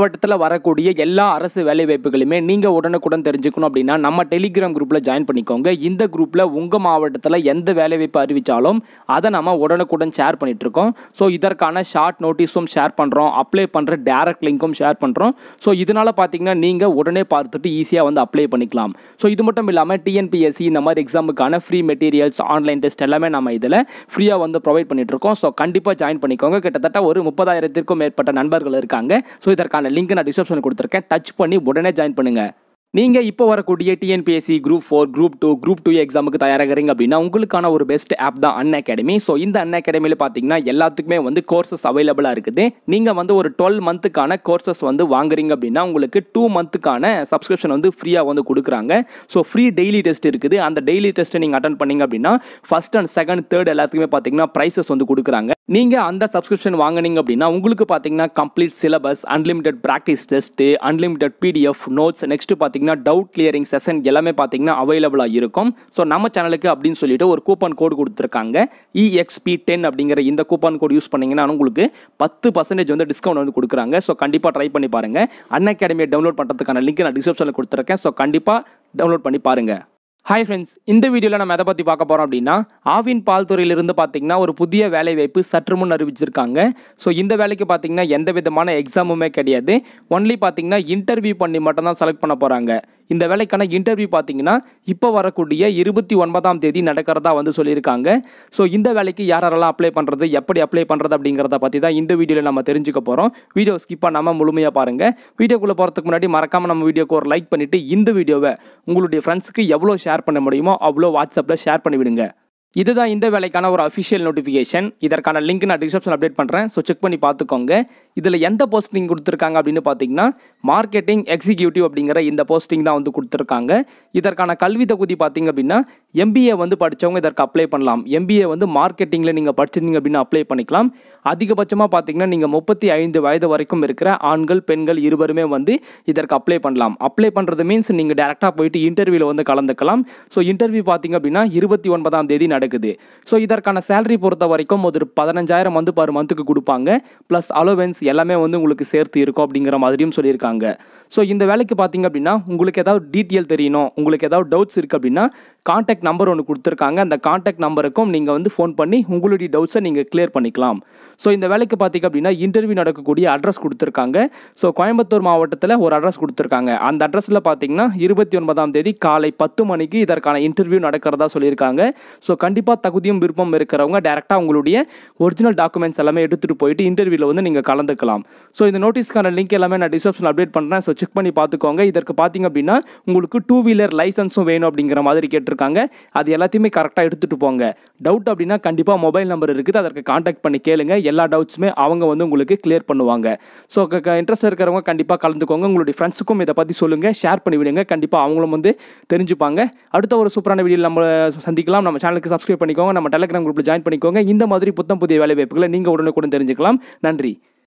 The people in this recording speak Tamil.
மாவட்டத்தில் வரக்கூடிய எல்லா அரசு வேலை வாய்ப்புகளுமே நீங்கள் உடனுக்குடன் தெரிஞ்சுக்கணும் அப்படின்னா நம்ம டெலிகிராம் குரூப்பில் ஜாயின் பண்ணிக்கோங்க இந்த குரூப்பில் உங்கள் மாவட்டத்தில் எந்த வேலை வாய்ப்பு அறிவித்தாலும் அதை நம்ம உடனுக்குடன் ஷேர் பண்ணிகிட்ருக்கோம் ஸோ இதற்கான ஷார்ட் நோட்டீஸும் ஷேர் பண்ணுறோம் அப்ளை பண்ணுற டேரக்ட் லிங்க்கும் ஷேர் பண்ணுறோம் ஸோ இதனால் பார்த்தீங்கன்னா நீங்கள் உடனே பார்த்துட்டு ஈஸியாக வந்து அப்ளை பண்ணிக்கலாம் ஸோ இது மட்டும் இல்லாமல் டிஎன்பிஎஸ்சி இந்த மாதிரி எக்ஸாமுக்கான ஃப்ரீ மெட்டீரியல்ஸ் ஆன்லைன் டெஸ்ட் எல்லாமே நம்ம இதில் ஃப்ரீயாக வந்து ப்ரொவைட் பண்ணிகிட்ருக்கோம் ஸோ கண்டிப்பாக ஜாயின் பண்ணிக்கோங்க கிட்டத்தட்ட ஒரு முப்பதாயிரத்திற்கும் மேற்பட்ட நண்பர்கள் இருக்காங்க ஸோ இதற்கான அதுக்கான லிங்க் நான் டிஸ்கிரிப்ஷனில் கொடுத்துருக்கேன் டச் பண்ணி உடனே ஜாயின் பண்ணுங்கள் நீங்கள் இப்போ வரக்கூடிய TNPSC group four group two group two எக்ஸாமுக்கு தயாராகிறீங்க அப்படின்னா உங்களுக்கான ஒரு பெஸ்ட் ஆப் தான் அன் அகாடமி ஸோ இந்த அன் அகாடமியில் பார்த்தீங்கன்னா எல்லாத்துக்குமே வந்து கோர்சஸ் அவைலபிளாக இருக்குது நீங்கள் வந்து ஒரு டுவெல் மந்த்துக்கான கோர்சஸ் வந்து வாங்குறீங்க அப்படின்னா உங்களுக்கு டூ மந்த்துக்கான சப்ஸ்கிரிப்ஷன் வந்து ஃப்ரீயாக வந்து கொடுக்குறாங்க ஸோ ஃப்ரீ டெய்லி டெஸ்ட் இருக்குது அந்த டெய்லி டெஸ்ட்டை நீங்கள் அட்டன் பண்ணிங்க அப்படின்னா ஃபஸ்ட் அண்ட் செகண்ட் தேர்ட் எல்லாத்துக்குமே பார்த்தீங்கன்னா ப்ரைஸஸ் வந்து கொடுக்குறாங்க நீங்கள் அந்த சப்ஸ்கிரிப்ஷன் வாங்கினீங்க அப்படின்னா உங்களுக்கு பார்த்தீங்கன்னா complete syllabus unlimited practice test unlimited PDF notes next பார்த்தீங்கன்னா டவுட் கிளியரிங் செஷன் எல்லாமே பார்த்தீங்கன்னா அவைலபிளாக இருக்கும் ஸோ நம்ம சேனலுக்கு அப்படின்னு சொல்லிட்டு ஒரு கூப்பன் கோடு கொடுத்துருக்காங்க இஎக்ஸ்பி e டென் அப்படிங்கிற இந்த கூப்பன் கோடு யூஸ் பண்ணிங்கன்னா உங்களுக்கு பத்து பர்சன்டேஜ் வந்து டிஸ்கவுண்ட் வந்து கொடுக்குறாங்க ஸோ கண்டிப்பாக ட்ரை பண்ணி பாருங்கள் அன் அகாடமியை டவுன்லோட் பண்ணுறதுக்கான லிங்க் நான் டிஸ்கிரிப்ஷனில் கொடுத்துருக்கேன் ஸோ கண்டிப்பாக டவுன்லோட் பண்ணி பாருங்கள் ஹாய் ஃப்ரெண்ட்ஸ் இந்த வீடியோவில் நம்ம எதை பற்றி பார்க்க போகிறோம் அப்படின்னா ஆவின் பால் துறையிலிருந்து பார்த்திங்கன்னா ஒரு புதிய வேலைவாய்ப்பு சற்று முன் அறிவிச்சிருக்காங்க ஸோ இந்த வேலைக்கு பார்த்திங்கன்னா எந்த விதமான எக்ஸாமுமே கிடையாது ஒன்லி பார்த்திங்கன்னா இன்டர்வியூ பண்ணி மட்டும்தான் செலக்ட் பண்ண போகிறாங்க இந்த வேலைக்கான இன்டர்வியூ பார்த்தீங்கன்னா இப்போ வரக்கூடிய இருபத்தி ஒன்பதாம் தேதி நடக்கிறதா வந்து சொல்லியிருக்காங்க ஸோ இந்த வேலைக்கு யாரெல்லாம் அப்ளை பண்ணுறது எப்படி அப்ளை பண்ணுறது அப்படிங்கிறத பற்றி தான் இந்த வீடியோவில் நம்ம தெரிஞ்சுக்க போகிறோம் வீடியோ ஸ்கிப் பண்ணாமல் முழுமையாக பாருங்கள் வீடியோக்குள்ளே போகிறதுக்கு முன்னாடி மறக்காமல் நம்ம வீடியோக்கு ஒரு லைக் பண்ணிவிட்டு இந்த வீடியோவை உங்களுடைய ஃப்ரெண்ட்ஸுக்கு எவ்வளோ ஷேர் பண்ண முடியுமோ அவ்வளோ வாட்ஸ்அப்பில் ஷேர் பண்ணிவிடுங்க இதுதான் இந்த வேலைக்கான ஒரு அஃபிஷியல் நோட்டிஃபிகேஷன் இதற்கான லிங்க் நான் டிஸ்கிரிப்ஷன் அப்டேட் பண்ணுறேன் ஸோ செக் பண்ணி பார்த்துக்கோங்க இதில் எந்த போஸ்டிங் கொடுத்துருக்காங்க அப்படின்னு பார்த்தீங்கன்னா மார்க்கெட்டிங் எக்ஸிக்யூட்டிவ் அப்படிங்கிற இந்த போஸ்டிங் தான் வந்து கொடுத்துருக்காங்க இதற்கான கல்வி தகுதி பார்த்தீங்க அப்படின்னா எம்பிஏ வந்து படித்தவங்க இதற்கு அப்ளை பண்ணலாம் எம்பிஏ வந்து மார்க்கெட்டிங்கில் நீங்கள் படிச்சிருந்தீங்க அப்படின்னு அப்ளை பண்ணிக்கலாம் அதிகபட்சமாக பார்த்தீங்கன்னா நீங்கள் முப்பத்தி ஐந்து வயது வரைக்கும் இருக்கிற ஆண்கள் பெண்கள் இருவருமே வந்து இதற்கு அப்ளை பண்ணலாம் அப்ளை பண்ணுறது மீன்ஸ் நீங்கள் டேரெக்டாக போயிட்டு இன்டர்வியூவில் வந்து கலந்துக்கலாம் ஸோ இன்டர்வியூ பார்த்தீங்க அப்படின்னா இருபத்தி ஒன்பதாம் தேதி நடக்குது ஸோ இதற்கான சேலரி பொறுத்த வரைக்கும் ஒரு பதினஞ்சாயிரம் வந்து பர் மந்த்துக்கு கொடுப்பாங்க ப்ளஸ் அலோவன்ஸ் எல்லாமே வந்து உங்களுக்கு சேர்த்து இருக்கும் அப்படிங்கிற மாதிரியும் சொல்லியிருக்காங்க ஸோ இந்த வேலைக்கு பார்த்தீங்க அப்படின்னா உங்களுக்கு ஏதாவது டீட்டெயில் தெரியணும் உங்களுக்கு ஏதாவது டவுட்ஸ் இருக்குது அப்படின்னா காண்டாக்ட் நம்பர் ஒன்று கொடுத்துருக்காங்க அந்த காண்டாக்ட் நம்பருக்கும் நீங்கள் வந்து ஃபோன் பண்ணி உங்களுடைய டவுட்ஸை நீங்கள் கிளியர் பண்ணிக்கலாம் ஸோ இந்த வேலைக்கு பார்த்திங்க அப்படின்னா இன்டர்வியூ நடக்கக்கூடிய அட்ரஸ் கொடுத்துருக்காங்க ஸோ கோயம்புத்தூர் மாவட்டத்தில் ஒரு அட்ரஸ் கொடுத்துருக்காங்க அந்த அட்ரஸில் பார்த்தீங்கன்னா இருபத்தி ஒன்பதாம் தேதி காலை பத்து மணிக்கு இதற்கான இன்டர்வியூ நடக்கிறதா சொல்லியிருக்காங்க ஸோ கண்டிப்பாக தகுதியும் விருப்பம் இருக்கிறவங்க டேரெக்டாக உங்களுடைய ஒரிஜினல் டாக்குமெண்ட்ஸ் எல்லாமே எடுத்துகிட்டு போயிட்டு இன்டர்வியூவில் வந்து நீங்கள் கலந்துக்கலாம் ஸோ இந்த நோட்டீஸ்க்கான லிங்க் எல்லாமே நான் டிஸ்கிரிப்ஷன் அப்டேட் பண்ணுறேன் ஸோ செக் பண்ணி பார்த்துக்கோங்க இதற்கு பார்த்தீங்க அப்படின்னா உங்களுக்கு டூ வீலர் லைசன்ஸும் வேணும் அப்படிங்கிற மாதிரி கேட்டிருக்காங்க கொடுத்துருக்காங்க அது எல்லாத்தையுமே கரெக்டாக எடுத்துகிட்டு போங்க டவுட் அப்படின்னா கண்டிப்பாக மொபைல் நம்பர் இருக்குது அதற்கு காண்டாக்ட் பண்ணி கேளுங்க எல்லா டவுட்ஸுமே அவங்க வந்து உங்களுக்கு கிளியர் பண்ணுவாங்க ஸோ இன்ட்ரெஸ்ட் இருக்கிறவங்க கண்டிப்பாக கலந்துக்கோங்க உங்களுடைய ஃப்ரெண்ட்ஸுக்கும் இதை பற்றி சொல்லுங்கள் ஷேர் பண்ணி விடுங்க கண்டிப்பாக அவங்களும் வந்து தெரிஞ்சுப்பாங்க அடுத்த ஒரு சூப்பரான வீடியோ நம்ம சந்திக்கலாம் நம்ம சேனலுக்கு சப்ஸ்கிரைப் பண்ணிக்கோங்க நம்ம டெலிகிராம் குரூப்பில் ஜாயின் பண்ணிக்கோங்க இந்த மாதிரி புத்தம் புதிய வேலை வாய்ப்புகளை நீங்கள் கூட தெரிஞ்சுக்கலாம் நன்றி